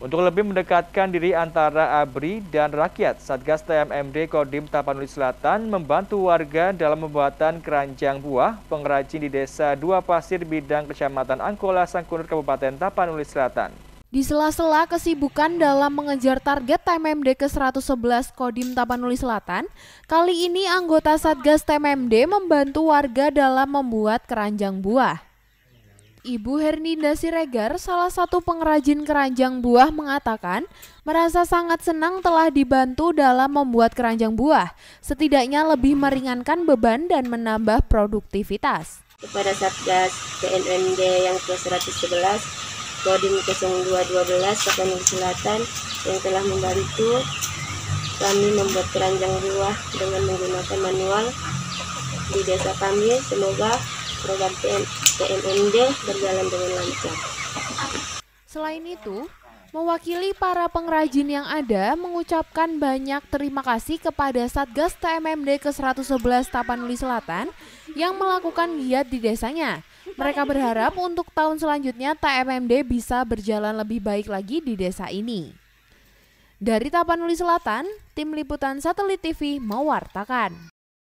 Untuk lebih mendekatkan diri antara ABRI dan rakyat, Satgas TMMD Kodim Tapanuli Selatan membantu warga dalam pembuatan keranjang buah pengrajin di Desa Dua Pasir Bidang Kecamatan Angkola Sangkunur Kabupaten Tapanuli Selatan. Di sela-sela kesibukan dalam mengejar target TMMD ke-111 Kodim Tapanuli Selatan, kali ini anggota Satgas TMMD membantu warga dalam membuat keranjang buah. Ibu Herninda Siregar, salah satu pengrajin keranjang buah mengatakan, merasa sangat senang telah dibantu dalam membuat keranjang buah, setidaknya lebih meringankan beban dan menambah produktivitas. Kepada Satgas PNMD yang ke-111, Kodim 0212 Kabupaten Selatan yang telah membantu kami membuat keranjang buah dengan menggunakan manual di desa kami. Semoga program berjalan dengan lancar. Selain itu, Mewakili para pengrajin yang ada mengucapkan banyak terima kasih kepada Satgas TMMD ke-111 Tapanuli Selatan yang melakukan giat di desanya. Mereka berharap untuk tahun selanjutnya TMMD bisa berjalan lebih baik lagi di desa ini. Dari Tapanuli Selatan, Tim Liputan Satelit TV mewartakan.